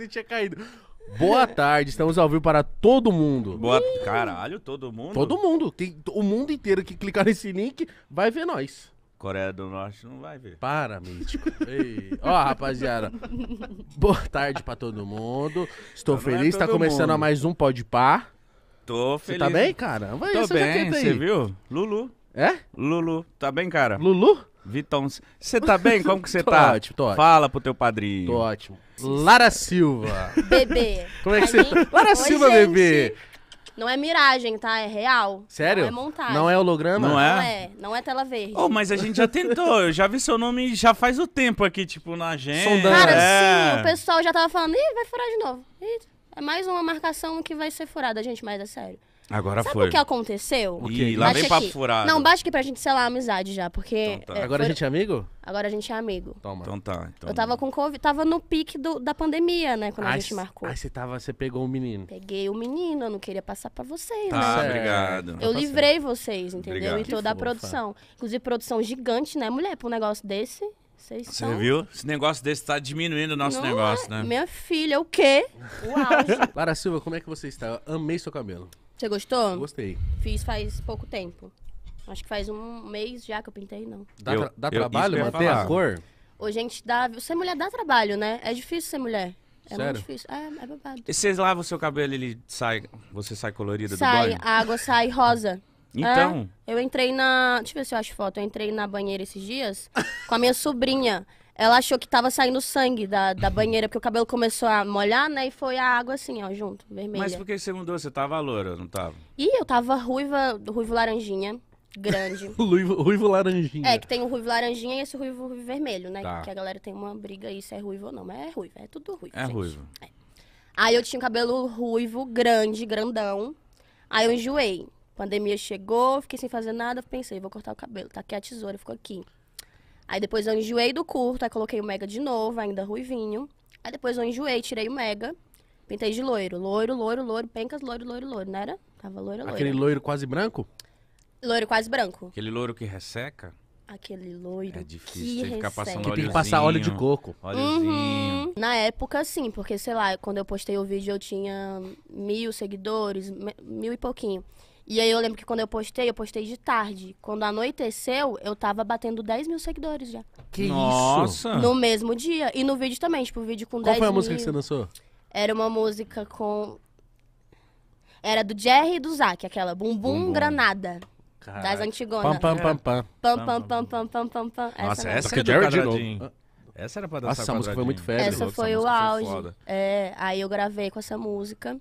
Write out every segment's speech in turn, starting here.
você tinha caído. Boa tarde, estamos ao vivo para todo mundo. Boa, caralho, todo mundo? Todo mundo. Tem, o mundo inteiro que clicar nesse link vai ver nós. Coreia do Norte não vai ver. Para, mítico. Ó, rapaziada. Boa tarde para todo mundo. Estou é feliz, é começando mundo. mais um Pode Par. Tô feliz. Você tá bem, cara? Vai Tô bem, você viu? Lulu. É? Lulu. Tá bem, cara? Lulu? Vitão, você tá bem? Como que você tô tá? Ótimo, tô ótimo. Fala pro teu padrinho. Tô ótimo. Lara Silva. Bebê. Como é que você tá? Lara Oi, Silva, gente. bebê. Não é miragem, tá? É real. Sério? Não é montagem. Não é holograma? Não é? Não é, não é tela verde. Oh, mas a gente já tentou. Eu já vi seu nome já faz o tempo aqui, tipo, na agenda. Soldando. Cara, é. sim. O pessoal já tava falando, ih, vai furar de novo. Ih, é mais uma marcação que vai ser furada, gente, mas é sério. Agora Sabe foi. o que aconteceu? O quê? lá vem pra furar Não, baixa aqui pra gente selar a amizade já, porque... Então tá. é, Agora a gente é amigo? Agora a gente é amigo. Toma. Então tá. Então... Eu tava com Covid, tava no pique do- da pandemia, né, quando a gente marcou. Aí você tava, você pegou o menino. Peguei o menino, eu não queria passar pra vocês, Tá, né? obrigado. Eu tá livrei vocês, entendeu? Obrigado. E toda a produção. Inclusive, produção gigante, né, mulher? Pra um negócio desse, vocês Você são... viu? Esse negócio desse tá diminuindo o nosso Não negócio, é- né? Minha filha, o quê? O auge. Lara Silva, como é que você está? Eu amei seu cabelo. Você gostou? Gostei. Fiz faz pouco tempo. Acho que faz um mês já que eu pintei, não. Dá, eu, tra dá eu, trabalho manter a cor? Ô, gente, dá. Ser mulher dá trabalho, né? É difícil ser mulher. É Sério? muito difícil. É, é babado. E você lava o seu cabelo, ele sai. Você sai colorida do banho? Sai, a água sai rosa. Então. É, eu entrei na. Deixa eu ver se eu acho foto. Eu entrei na banheira esses dias com a minha sobrinha. Ela achou que tava saindo sangue da, da banheira, porque o cabelo começou a molhar, né? E foi a água assim, ó, junto, vermelha. Mas por que você mudou? Você tava loura, não tava? Ih, eu tava ruiva, ruivo laranjinha, grande. ruivo, ruivo laranjinha. É, que tem o ruivo laranjinha e esse ruivo, ruivo vermelho, né? Tá. Que a galera tem uma briga aí se é ruivo ou não. Mas é ruivo, é tudo ruivo. É gente. ruivo. É. Aí eu tinha um cabelo ruivo, grande, grandão. Aí eu enjoei. Pandemia chegou, fiquei sem fazer nada, pensei, vou cortar o cabelo. Tá aqui a tesoura, ficou aqui. Aí depois eu enjoei do curto, aí coloquei o mega de novo, ainda ruivinho. Aí depois eu enjoei, tirei o mega, pintei de loiro. Loiro, loiro, loiro, pencas, loiro, loiro, loiro, não né? era? Tava loiro, loiro. Aquele loiro quase branco? Loiro quase branco. Aquele loiro que resseca? Aquele loiro. É difícil que ficar passando que tem que passar óleo de coco. Uhum. Na época, sim, porque sei lá, quando eu postei o vídeo eu tinha mil seguidores, mil e pouquinho. E aí eu lembro que quando eu postei, eu postei de tarde. Quando anoiteceu, eu tava batendo 10 mil seguidores já. Que Nossa. isso? No mesmo dia. E no vídeo também, tipo, o vídeo com Qual 10 mil. Qual foi a música que você lançou? Era uma música com. Era do Jerry e do Zac, aquela Bumbum, Bumbum. Granada. Caraca. Das Antigonas. Pam, pam, pam, pam. Pam, pam, pam, pam, pam, pam, pam. Nossa, essa, essa é do Jerry de Essa era pra dançar Nossa, essa música foi muito febre. Essa, essa foi o auge. Foi é, aí eu gravei com essa música.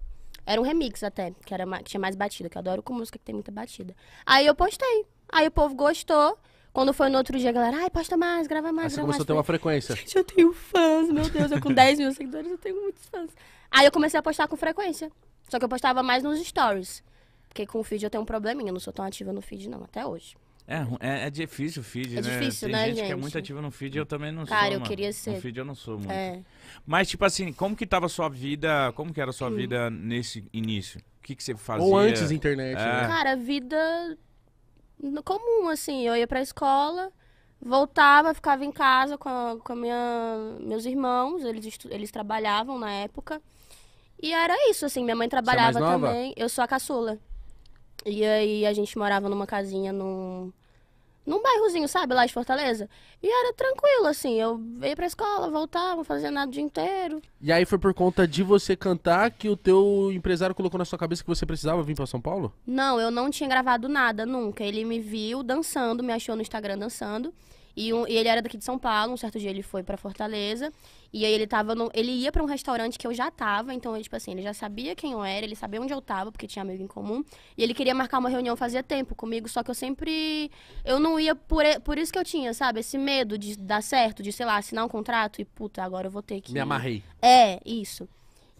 Era um remix até, que, era, que tinha mais batida, que eu adoro com música que tem muita batida. Aí eu postei. Aí o povo gostou. Quando foi no outro dia, a galera, ai, posta mais, grava mais, Aí grava você começou a ter uma frequência. Gente, eu tenho fãs, meu Deus, eu com 10 mil seguidores, eu tenho muitos fãs. Aí eu comecei a postar com frequência. Só que eu postava mais nos stories. Porque com o feed eu tenho um probleminha, eu não sou tão ativa no feed, não, até hoje. É, é, é difícil o feed, é né? Difícil, Tem né, gente, gente, que é muito ativa no feed, eu também não Cara, sou. Cara, eu mano. queria ser. No feed eu não sou muito. É. Mas, tipo assim, como que tava a sua vida, como que era a sua hum. vida nesse início? O que que você fazia? Ou antes da internet, é. né? Cara, vida comum, assim. Eu ia pra escola, voltava, ficava em casa com, a, com a minha, meus irmãos, eles, eles trabalhavam na época. E era isso, assim, minha mãe é trabalhava é também. Eu sou a caçula. E aí a gente morava numa casinha num, num bairrozinho, sabe, lá de Fortaleza. E era tranquilo, assim. Eu ia pra escola, voltava, fazia nada o dia inteiro. E aí foi por conta de você cantar que o teu empresário colocou na sua cabeça que você precisava vir pra São Paulo? Não, eu não tinha gravado nada, nunca. Ele me viu dançando, me achou no Instagram dançando. E, um, e ele era daqui de São Paulo, um certo dia ele foi para Fortaleza. E aí ele tava no, ele ia para um restaurante que eu já tava, então ele, tipo assim, ele já sabia quem eu era, ele sabia onde eu tava, porque tinha amigo em comum, e ele queria marcar uma reunião fazia tempo comigo, só que eu sempre eu não ia por por isso que eu tinha, sabe, esse medo de dar certo, de sei lá, assinar um contrato e puta, agora eu vou ter que Me amarrei. É, isso.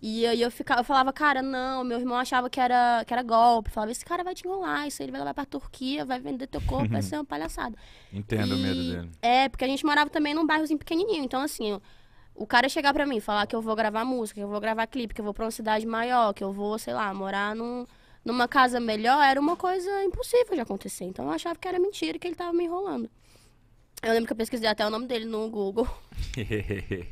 E aí eu, ficava, eu falava, cara, não, meu irmão achava que era, que era golpe. Falava, esse cara vai te enrolar, isso aí ele vai levar pra Turquia, vai vender teu corpo, vai ser uma palhaçada. Entendo e, o medo dele. É, porque a gente morava também num bairrozinho pequenininho. Então, assim, o cara chegar pra mim e falar que eu vou gravar música, que eu vou gravar clipe, que eu vou pra uma cidade maior, que eu vou, sei lá, morar num, numa casa melhor, era uma coisa impossível de acontecer. Então eu achava que era mentira que ele tava me enrolando. Eu lembro que eu pesquisei até o nome dele no Google.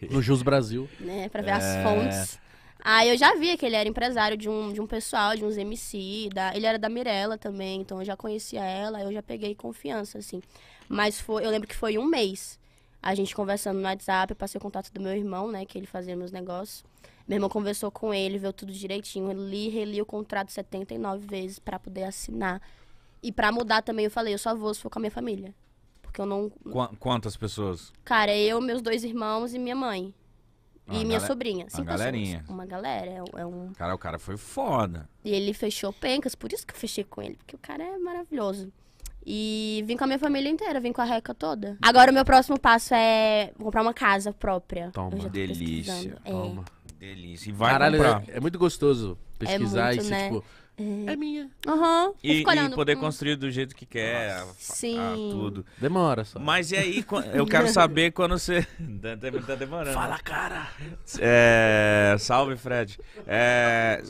no Jus Brasil. Né, pra ver é... as fontes. Aí eu já via que ele era empresário de um, de um pessoal, de uns MC, da, ele era da Mirella também, então eu já conhecia ela, eu já peguei confiança, assim. Mas foi, eu lembro que foi um mês a gente conversando no WhatsApp, eu passei o contato do meu irmão, né, que ele fazia meus negócios. Meu irmão conversou com ele, viu tudo direitinho, li, reli o contrato 79 vezes para poder assinar. E para mudar também, eu falei, eu só vou se for com a minha família. Porque eu não. Qu quantas pessoas? Cara, eu, meus dois irmãos e minha mãe. Uma e minha sobrinha. uma pessoas. galerinha. Uma galera. É, é um... Cara, o cara foi foda. E ele fechou pencas, por isso que eu fechei com ele, porque o cara é maravilhoso. E vim com a minha família inteira, vim com a Reca toda. Agora o meu próximo passo é comprar uma casa própria. Toma, delícia. É. Toma. É. Delícia. E vai Caralho, comprar. É, é muito gostoso é pesquisar é muito, e se, né? tipo é, é minha. Uhum. E, e poder hum. construir do jeito que quer, a, a, tudo. Demora só. Mas e aí, eu quero saber quando você. Tá, tá, tá demorando. Fala, cara! É... Salve, Fred. É...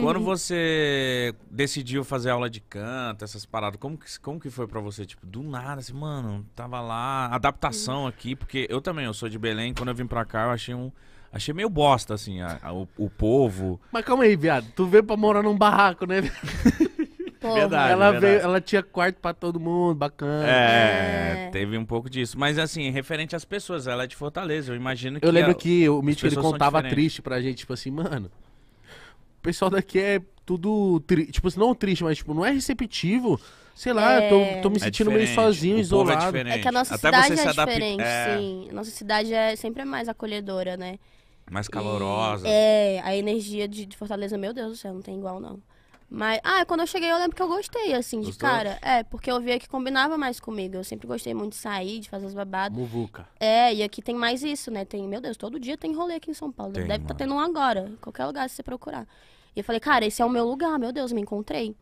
quando você decidiu fazer aula de canto, essas paradas, como que, como que foi pra você? Tipo, do nada, assim, mano, tava lá, adaptação aqui, porque eu também, eu sou de Belém, quando eu vim pra cá, eu achei um Achei meio bosta, assim, a, a, o, o povo. Mas calma aí, viado. Tu veio pra morar num barraco, né? Verdade, ela verdade. veio, ela tinha quarto para todo mundo, bacana. É, é, teve um pouco disso, mas assim, referente às pessoas, ela é de Fortaleza, eu imagino que Eu lembro ela, que o Mitch ele contava triste pra gente, tipo assim, mano, o pessoal daqui é tudo, tri... tipo, não triste, mas tipo, não é receptivo. Sei lá, é... tô, tô me é sentindo é meio sozinho, o é isolado. É, é, que a nossa Até cidade é diferente, é. sim. Nossa cidade é sempre mais acolhedora, né? Mais calorosa. E, é, a energia de, de, Fortaleza, meu Deus do céu, não tem igual, não. Mas, ah, quando eu cheguei, eu lembro que eu gostei, assim, Gostou? de cara. É, porque eu via que combinava mais comigo. Eu sempre gostei muito de sair, de fazer as babadas. Muvuca. É, e aqui tem mais isso, né? Tem, meu Deus, todo dia tem rolê aqui em São Paulo. Tem, Deve estar tá tendo um agora, em qualquer lugar, se você procurar. E eu falei, cara, esse é o meu lugar, meu Deus, me encontrei.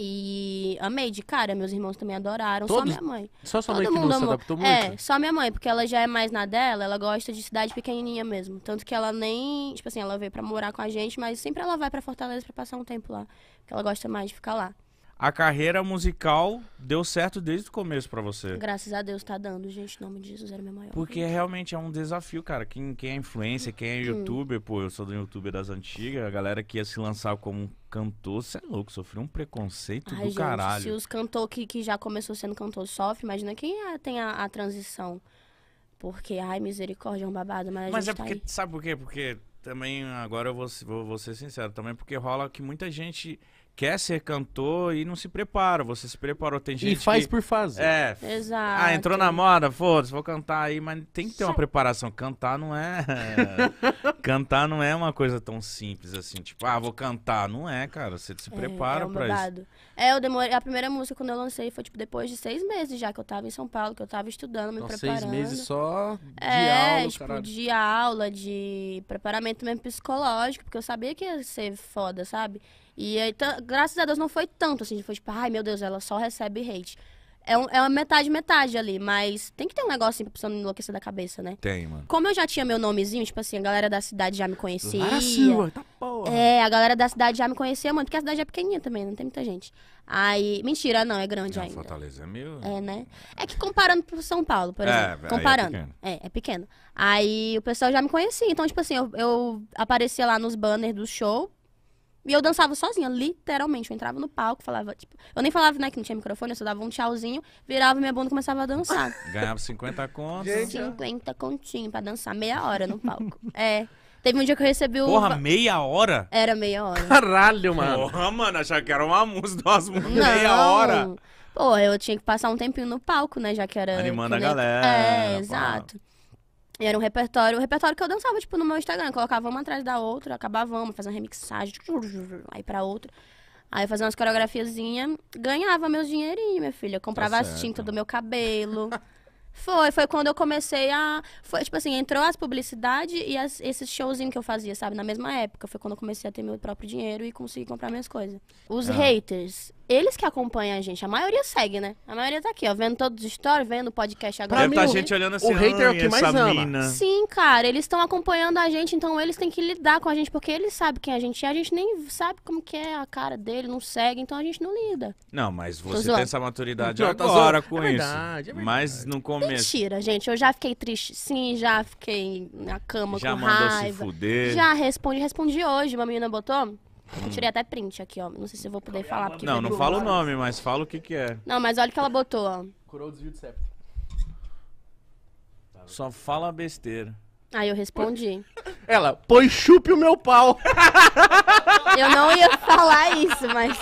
E amei de cara, meus irmãos também adoraram, Todos? só minha mãe. Só sua Todo mãe que não se adaptou muito? É, só minha mãe, porque ela já é mais na dela, ela gosta de cidade pequenininha mesmo. Tanto que ela nem, tipo assim, ela veio pra morar com a gente, mas sempre ela vai pra Fortaleza pra passar um tempo lá. Porque ela gosta mais de ficar lá a carreira musical deu certo desde o começo para você. Graças a Deus tá dando, gente. Em nome de Jesus era meu maior. Porque realmente é um desafio, cara. Quem, quem é influência quem é uhum. youtuber, hum. pô, eu sou do youtuber das antigas, a galera que ia se lançar como cantor, você é louco, sofreu um preconceito Ai, do gente, caralho. Se os cantor que, que já começou sendo cantor sofre, imagina quem é, tem a, a transição. Porque, ai, misericórdia, é um babado, mas, mas é tá porque, tá sabe por quê? Porque também, agora eu vou, vou, vou ser sincero, também porque rola que muita gente quer ser cantor e não se prepara. Você se preparou, tem gente. E faz que... por fazer. É. Exato. Ah, entrou na moda, foda-se, vou cantar aí, mas tem que ter uma preparação. Cantar não é. cantar não é uma coisa tão simples assim, tipo, ah, vou cantar. Não é, cara. Você se é, prepara é, é pra isso. É, eu demorei. A primeira música quando eu lancei foi, tipo, depois de seis meses já que eu tava em São Paulo, que eu tava estudando, me Nossa, preparando. Seis meses só de é, aula, tipo, caralho. de aula, de preparamento mesmo psicológico, porque eu sabia que ia ser foda, sabe? E aí, graças a Deus, não foi tanto, assim, foi tipo, ai meu Deus, ela só recebe hate. É, um, é uma metade, metade ali, mas tem que ter um negócio assim pra pessoa não enlouquecer da cabeça, né? Tem, mano. Como eu já tinha meu nomezinho, tipo assim, a galera da cidade já me conhecia. Ah, Silva, tá porra. É, a galera da cidade já me conhecia, mano, porque a cidade é pequenininha também, não tem muita gente. Aí, mentira, não, é grande não, ainda. Fortaleza é meu É, né? né? É que comparando pro São Paulo, por é, exemplo. É, comparando. É pequeno. é, é pequeno. Aí o pessoal já me conhecia, então, tipo assim, eu, eu aparecia lá nos banners do show, e eu dançava sozinha, literalmente. Eu entrava no palco, falava, tipo, eu nem falava, né, que não tinha microfone, eu só dava um tchauzinho, virava minha bunda e começava a dançar. Ganhava 50 contos. 50 continho pra dançar meia hora no palco. é. Teve um dia que eu recebi o. Porra, meia hora? Era meia hora. Caralho, mano. Porra, mano, achava que era uma música, meia hora. Pô, eu tinha que passar um tempinho no palco, né? Já que era. Animando que, a galera. É, exato. E era um repertório, um repertório que eu dançava, tipo, no meu Instagram. Eu colocava uma atrás da outra, acabava uma, fazia uma remixagem, aí pra outra. Aí eu fazia umas coreografiazinhas, ganhava meus dinheirinhos, minha filha. Eu comprava tá as tintas do meu cabelo. foi, foi quando eu comecei a. Foi, tipo assim, entrou as publicidades e as, esses showzinhos que eu fazia, sabe? Na mesma época. Foi quando eu comecei a ter meu próprio dinheiro e consegui comprar minhas coisas. Os ah. haters eles que acompanham a gente. A maioria segue, né? A maioria tá aqui, ó, vendo todos os stories, vendo o podcast agora. Deve tá mim, gente olhando assim, o hater é o que mais ama. Mina. Sim, cara, eles estão acompanhando a gente, então eles têm que lidar com a gente, porque eles sabem quem a gente é, a gente nem sabe como que é a cara dele, não segue, então a gente não lida. Não, mas você tem essa maturidade é agora com é verdade, isso. É verdade. Mas no começo. Mentira, gente, eu já fiquei triste sim, já fiquei na cama já com raiva. Já mandou se fuder. Já respondi, respondi hoje, uma menina botou eu tirei até print aqui, ó. Não sei se eu vou poder é falar. Porque não, não fala o nome, mas fala o que que é. Não, mas olha o que ela botou, ó. Curou o desvio de septo. Tá. Só fala besteira. Aí eu respondi. Ela, põe chupe o meu pau. Eu não ia falar isso, mas.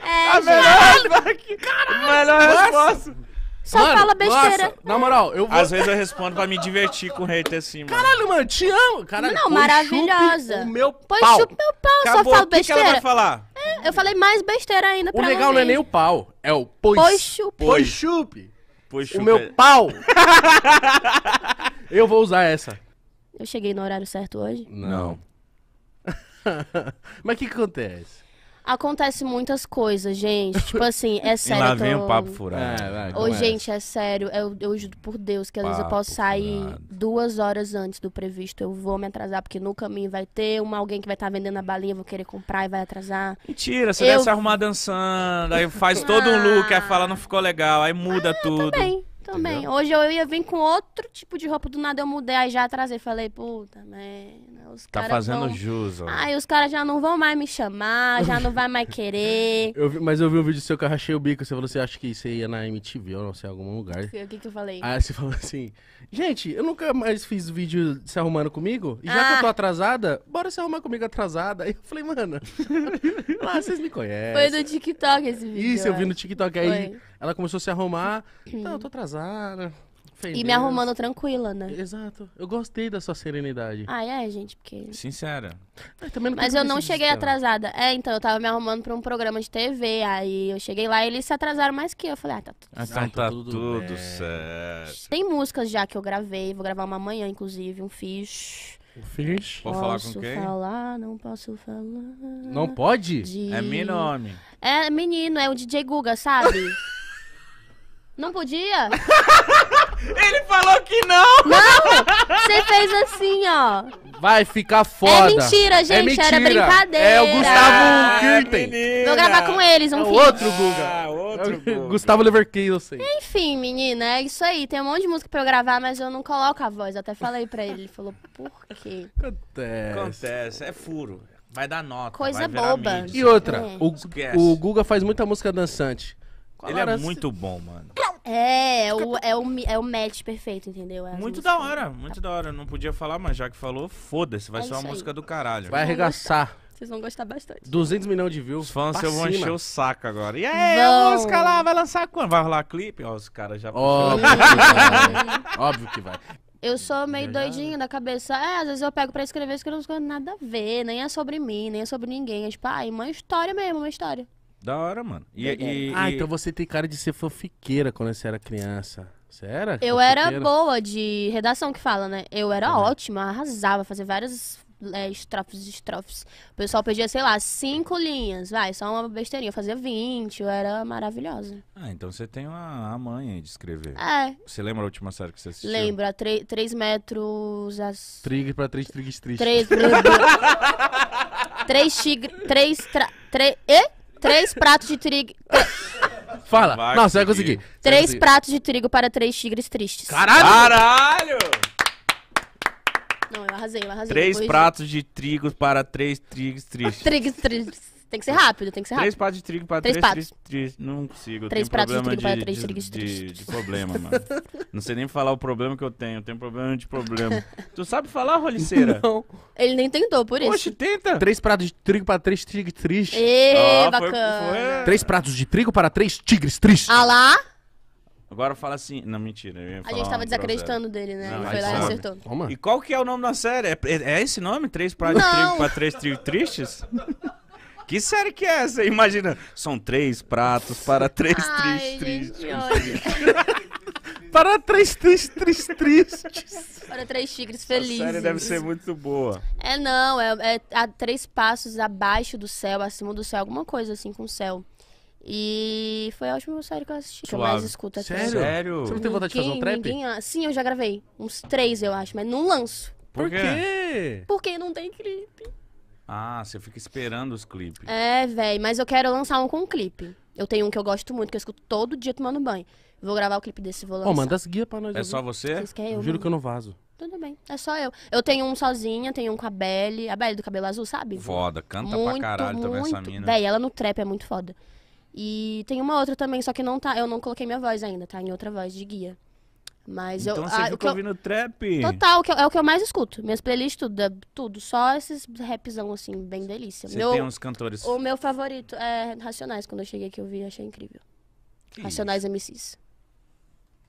É, gente. Melhor, Caralho! melhor resposta. Só mano, fala besteira. Nossa, na moral, eu vou... Às vezes eu respondo pra me divertir com o hater assim, mano. Caralho, mano, te amo. Caralho, não, maravilhosa. O meu pau. Pois chupa meu pau, Acabou. só fala besteira. O que, que ela vai falar? É, eu falei mais besteira ainda o pra O legal não é nem o pau, é o pois. Pois chupe. Pois chupa. Pois O meu é. pau. eu vou usar essa. Eu cheguei no horário certo hoje? Não. Mas o que, que acontece? Acontece muitas coisas, gente. Tipo assim, é sério. lá vem tô... um papo furado. É, Ô, gente, é sério. Eu, eu juro por Deus que às papo vezes eu posso sair furado. duas horas antes do previsto. Eu vou me atrasar, porque no caminho vai ter uma alguém que vai estar tá vendendo a balinha, vou querer comprar e vai atrasar. Mentira, você eu... deve se arrumar dançando, aí faz todo ah. um look, aí fala, não ficou legal, aí muda ah, tudo. Também. Também. Entendeu? Hoje eu ia vir com outro tipo de roupa, do nada eu mudei, aí já trazer Falei, puta merda, os Tá fazendo vão... jus, ó. Aí os caras já não vão mais me chamar, já não vai mais querer. eu vi, mas eu vi um vídeo seu que eu rachei o bico. Você falou, você acha que você ia na MTV ou não sei, em algum lugar. O que que eu falei? Aí você falou assim, gente, eu nunca mais fiz vídeo se arrumando comigo. E já ah. que eu tô ah. atrasada, bora se arrumar comigo atrasada. Aí eu falei, mano, lá vocês me conhecem. Foi no TikTok esse vídeo. Isso, eu, eu vi no TikTok. Aí Foi. ela começou a se arrumar. Não, eu tô atrasada Zara. E me arrumando tranquila, né? Exato. Eu gostei da sua serenidade. Ah, é, gente, porque. Sincera. Ah, Mas eu não cheguei atrasada. É, então, eu tava me arrumando pra um programa de TV. Aí eu cheguei lá e eles se atrasaram mais que eu. falei, ah, tá tudo ah, tá certo. tá tudo, tudo certo. Tem músicas já que eu gravei, vou gravar uma amanhã, inclusive, um fish. O Fish. Posso falar com quem? falar, não posso falar. Não pode? De... É meu nome. É menino, é o DJ Guga, sabe? Não podia? Ele falou que não! Não! Você fez assim, ó. Vai ficar é foda. É mentira, gente. É mentira. Era brincadeira. É o Gustavo ah, Kirten. Menina. Vou gravar com eles um é Outro Guga. Ah, outro Gustavo Leverkusen, eu sei. Enfim, menina, é isso aí. Tem um monte de música pra eu gravar, mas eu não coloco a voz. Eu até falei pra ele. Ele falou, por quê? Acontece. Acontece. É furo. Vai dar nota. Coisa boba. Mídia, e outra, é. o, o Guga faz muita música dançante. Ele é muito bom, mano. É, é o, é, o, é o match perfeito, entendeu? É muito da hora, muito da hora. não podia falar, mas já que falou, foda-se, vai É ser uma aí. música do caralho. Vai arregaçar. Vocês vão gostar bastante. 200 milhões de views. Os fãs eu vou encher o saco agora. E aí, a música lá, vai lançar quando? Vai rolar clipe? Ó, os caras já... Óbvio que vai. Óbvio que vai. Eu sou meio Verdade. doidinha da cabeça. É, às vezes eu pego pra escrever, escrevo umas coisas nada a ver, nem é sobre mim, nem é sobre ninguém. É tipo, ai, uma história mesmo, uma história. Da hora, mano. E, e, ah, e... então você tem cara de ser fofiqueira quando você era criança. Você era? Eu era boa de redação que fala, né? Eu era é. ótima, arrasava, fazia várias é, estrofes, estrofes. O pessoal pedia, sei lá, cinco linhas, vai, só uma besteirinha. Eu fazia 20, eu era maravilhosa. Ah, então você tem uma, a manha de escrever. É. Você lembra a última série que você assistiu? Lembro, a três metros... As... Trigue pra três trigues tristes. Três... três tigres... Três... Tra... Três. E? Três pratos de trigo. Fala. Vai não, você vai conseguir. Três conseguir. pratos de trigo para três tigres tristes. Caralho! Caralho! Não, eu arrasei, eu arrasei. Três pratos de trigo para três tigres tristes. Trigos tristes. Tem que ser rápido, tem que ser rápido. Três pratos de trigo para três, três pratos. não consigo. Três pratos de trigo para três de, De, problema, mano. Não sei nem falar o problema que eu tenho. Eu tenho problema de problema. tu sabe falar, roliceira? Não. Ele nem tentou, por isso. Poxa, tenta. Três pratos de trigo para três tigres tristes. Ê, ah, bacana. foi. Três pratos de trigo para três tigres tristes. Ah lá. Agora fala assim. Não, mentira. a gente tava desacreditando dele, né? Ele foi lá e acertou. E qual que é o nome da série? É, é esse nome? Três pratos de trigo para três tigres tristes? Que série que é essa? Imagina, são três pratos para três Ai, tristes. para três tristes, tristes, tristes. Para três tigres felizes. A série deve ser muito boa. É não, é, é a três passos abaixo do céu, acima do céu, alguma coisa assim com o céu. E foi a última série que eu assisti, Suave. que eu mais escuto até Sério? Você não tem vontade de fazer um trap? Ninguém... Ah, sim, eu já gravei. Uns três, eu acho, mas não lanço. Por, Por quê? quê? Porque não tem clipe. Ah, você fica esperando os clipes. É, velho, mas eu quero lançar um com um clipe. Eu tenho um que eu gosto muito, que eu escuto todo dia tomando banho. Vou gravar o clipe desse, vou lançar. Ô, manda as guias pra nós. É ouvir. só você? Vocês querem eu, eu juro que eu não vazo. Tudo bem, é só eu. Eu tenho um sozinha, tenho um com a Belle. A Belle do cabelo azul, sabe? Foda, canta muito, pra caralho muito, também essa mina. Véi, ela no trap é muito foda. E tem uma outra também, só que não tá, eu não coloquei minha voz ainda, tá em outra voz de guia. Mas então eu, você a, fica ouvindo eu, trap? Total, é o que eu mais escuto. Minhas playlists, tudo, é tudo. Só esses rapzão, assim, bem delícia. Você meu, tem uns cantores? O meu favorito é Racionais. Quando eu cheguei aqui, eu vi achei incrível. Que Racionais isso? MCs.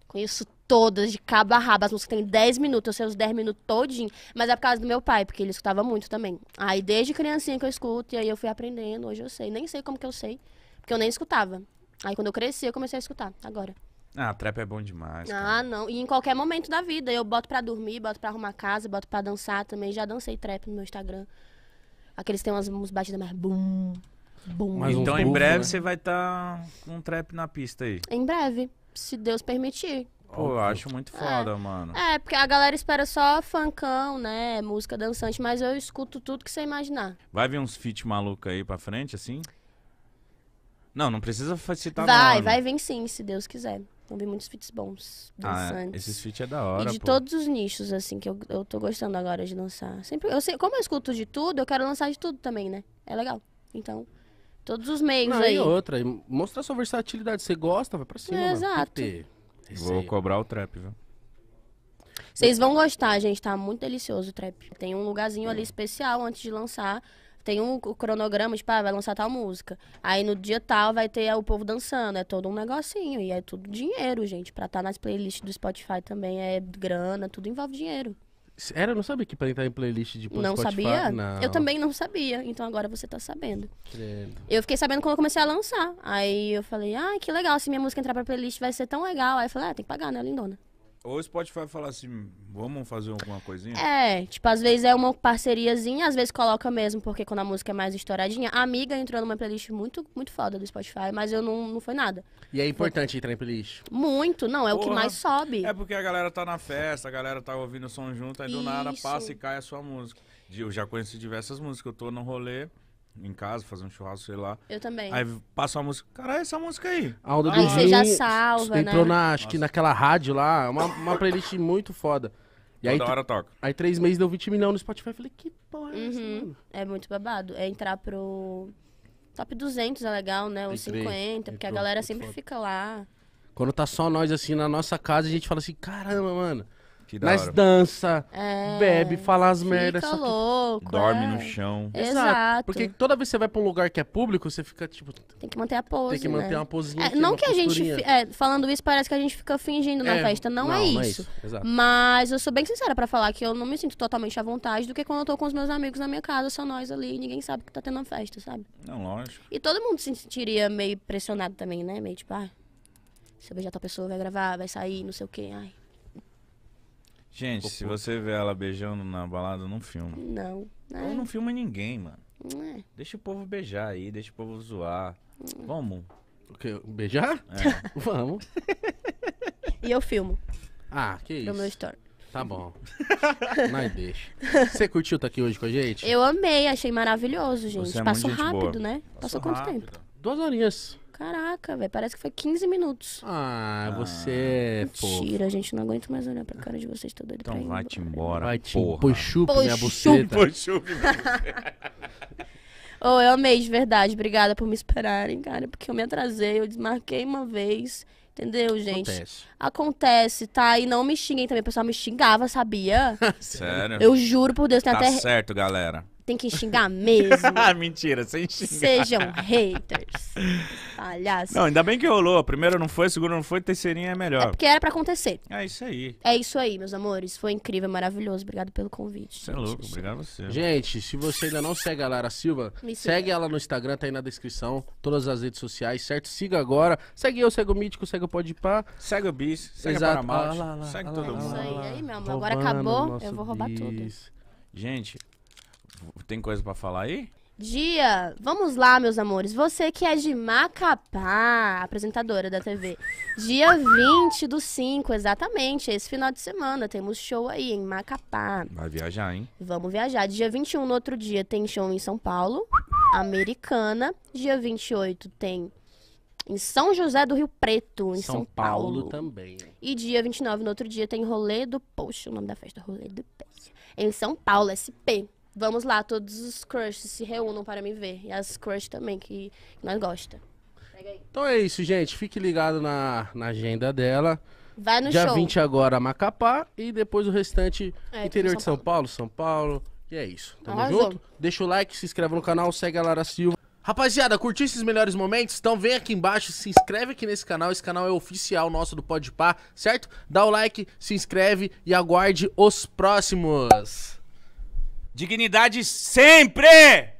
Conheço todas, de cabo a rabo. As músicas têm 10 minutos, eu sei os 10 minutos todinho. Mas é por causa do meu pai, porque ele escutava muito também. Aí desde criancinha que eu escuto, e aí eu fui aprendendo. Hoje eu sei. Nem sei como que eu sei, porque eu nem escutava. Aí quando eu cresci, eu comecei a escutar, agora. Ah, trap é bom demais. Ah, cara. Ah, não. E em qualquer momento da vida. Eu boto pra dormir, boto pra arrumar casa, boto pra dançar também. Já dancei trap no meu Instagram. Aqueles tem umas, uns batidas mais bum, bum. Mas então em breve né? você vai estar tá com um trap na pista aí. Em breve, se Deus permitir. Pô, eu acho muito foda, é. mano. É, porque a galera espera só funkão, né? Música dançante, mas eu escuto tudo que você imaginar. Vai vir uns feat maluco aí pra frente, assim? Não, não precisa citar Vai, nome. vai vir sim, se Deus quiser eu então, vi muitos feats bons, ah, dançantes. Ah, esses feats é da hora, E de pô. todos os nichos, assim, que eu, eu tô gostando agora de lançar. Sempre, eu sei, como eu escuto de tudo, eu quero lançar de tudo também, né? É legal. Então, todos os meios Não, aí. E outra, e mostrar sua versatilidade. Você gosta, vai pra cima, é, Exato. Vou cobrar o trap, viu? Vocês vão gostar, gente. Tá muito delicioso o trap. Tem um lugarzinho é. ali especial antes de lançar tem um, o cronograma, tipo, ah, vai lançar tal música. Aí no dia tal vai ter é, o povo dançando, é todo um negocinho. E é tudo dinheiro, gente. Pra estar tá nas playlists do Spotify também é grana, tudo envolve dinheiro. Era, não sabia que pra entrar em playlist de não Spotify... Sabia? Não sabia? Eu também não sabia, então agora você tá sabendo. Credo. Eu fiquei sabendo quando eu comecei a lançar. Aí eu falei, ah, que legal, se minha música entrar pra playlist vai ser tão legal. Aí eu falei, ah, tem que pagar, né, lindona? Ou o Spotify falar assim, vamos fazer alguma coisinha? É, tipo, às vezes é uma parceriazinha, às vezes coloca mesmo, porque quando a música é mais estouradinha. A amiga entrou numa playlist muito, muito foda do Spotify, mas eu não, não foi nada. E é importante foi... entrar em playlist? Muito, não, é Porra, o que mais sobe. É porque a galera tá na festa, a galera tá ouvindo o som junto, aí do Isso. nada passa e cai a sua música. Eu já conheci diversas músicas, eu tô no rolê em casa, fazer um churrasco, sei lá. Eu também. Aí passa uma música. Caralho, essa música aí. A onda ah, do Aí você já salva, Entrou né? na, acho Nossa. que naquela rádio lá, uma, uma playlist muito foda. E Toda aí, hora toca. Aí três meses deu 20 milhões no Spotify. Eu falei, que porra é essa, uhum. mano? É muito babado. É entrar pro top 200 é legal, né? Os Entrei. 50, Entrou. porque a galera sempre foda. fica lá. Quando tá só nós, assim, na nossa casa, a gente fala assim, caramba, mano. Nós dança, é, bebe, fala as merdas. Fica louco. Dorme é. no chão. Exato. Exato. Porque toda vez que você vai pra um lugar que é público, você fica tipo. Tem que manter a pose. Tem que manter né? uma posinha. É, não que a gente. É, falando isso, parece que a gente fica fingindo na é, festa. Não, não é não é isso. Mas eu sou bem sincera pra falar que eu não me sinto totalmente à vontade do que quando eu tô com os meus amigos na minha casa, só nós ali, e ninguém sabe que tá tendo uma festa, sabe? Não, lógico. E todo mundo se sentiria meio pressionado também, né? Meio tipo, ah, se eu beijar tua pessoa, vai gravar, vai sair, não sei o quê. Ai. Gente, se você vê ela beijando na balada, não filma. Não. Né? Ou não filma ninguém, mano. É. Deixa o povo beijar aí, deixa o povo zoar. É. Vamos. O quê? Beijar? É. Vamos. E eu filmo. Ah, que isso. No meu story. Tá bom. Mas deixa. Você curtiu estar tá aqui hoje com a gente? Eu amei, achei maravilhoso, gente. É Passou rápido, boa. né? Passou, Passou rápido. quanto tempo? Duas horinhas. Caraca, velho, parece que foi 15 minutos. Ah, você. Ah, é Mentira, gente, não aguenta mais olhar pra cara de vocês, tô doido então pra ir. Então vai-te embora, vai -te porra. Poxupe, minha buceta. Poxupe, Oh, eu amei, de verdade. Obrigada por me esperarem, cara. Porque eu me atrasei, eu desmarquei uma vez. Entendeu, gente? Acontece. Acontece, tá? E não me xinguem também. O pessoal me xingava, sabia? Sério? Eu juro por Deus. Tem tá até... certo, galera. Tem que xingar mesmo. Ah, mentira, sem xingar. Sejam haters. Palhaço. Não, ainda bem que rolou. Primeiro não foi, segundo não foi, terceirinha é melhor. É porque era pra acontecer. É isso aí. É isso aí, meus amores. Foi incrível, maravilhoso. Obrigado pelo convite. Você é louco, obrigado a você. Gente, se você ainda não segue a Lara Silva, Me segue ela no Instagram, tá aí na descrição. Todas as redes sociais, certo? Siga agora. Segue eu, segue o Mítico, segue o Podpah. Segue o Bis, segue o a Paramount, ah, segue todo mundo. É isso aí, meu amor. Agora acabou, eu vou roubar tudo. Gente, tem coisa para falar aí? Dia, vamos lá, meus amores. Você que é de Macapá, apresentadora da TV. Dia 20 do 5, exatamente. Esse final de semana temos show aí em Macapá. Vai viajar, hein? Vamos viajar. Dia 21, no outro dia, tem show em São Paulo, Americana. Dia 28 tem em São José do Rio Preto, em São, São Paulo. Paulo também. E dia 29, no outro dia, tem Rolê do Poxa, o nome da festa, é Rolê do Poxa. Em São Paulo, SP. Vamos lá, todos os crushes se reúnam para me ver. E as crushes também, que nós gosta. Então é isso, gente. Fique ligado na, na agenda dela. Vai no Dia show. 20 agora, Macapá. E depois o restante, é, interior de São Paulo. São Paulo, São Paulo. E é isso. Tamo Arrasou. junto. Deixa o like, se inscreva no canal, segue a Lara Silva. Rapaziada, curtiu esses melhores momentos? Então vem aqui embaixo, se inscreve aqui nesse canal. Esse canal é oficial nosso do Podpah, certo? Dá o like, se inscreve e aguarde os próximos. Dignidade sempre!